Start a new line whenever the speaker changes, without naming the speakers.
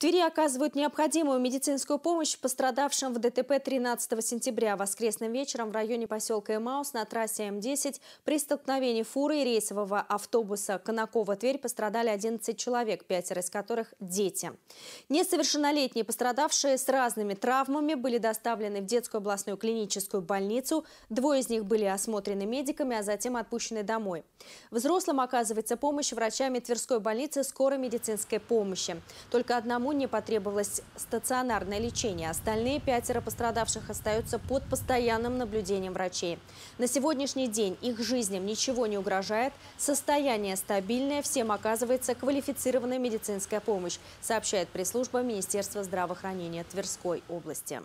Твери оказывают необходимую медицинскую помощь пострадавшим в ДТП 13 сентября. Воскресным вечером в районе поселка Эмаус на трассе М10 при столкновении фуры и рейсового автобуса Конакова-Тверь пострадали 11 человек, пятеро из которых – дети. Несовершеннолетние пострадавшие с разными травмами были доставлены в детскую областную клиническую больницу. Двое из них были осмотрены медиками, а затем отпущены домой. Взрослым оказывается помощь врачами Тверской больницы скорой медицинской помощи. Только одному не потребовалось стационарное лечение. Остальные пятеро пострадавших остаются под постоянным наблюдением врачей. На сегодняшний день их жизням ничего не угрожает. Состояние стабильное, всем оказывается квалифицированная медицинская помощь, сообщает пресс-служба Министерства здравоохранения Тверской области.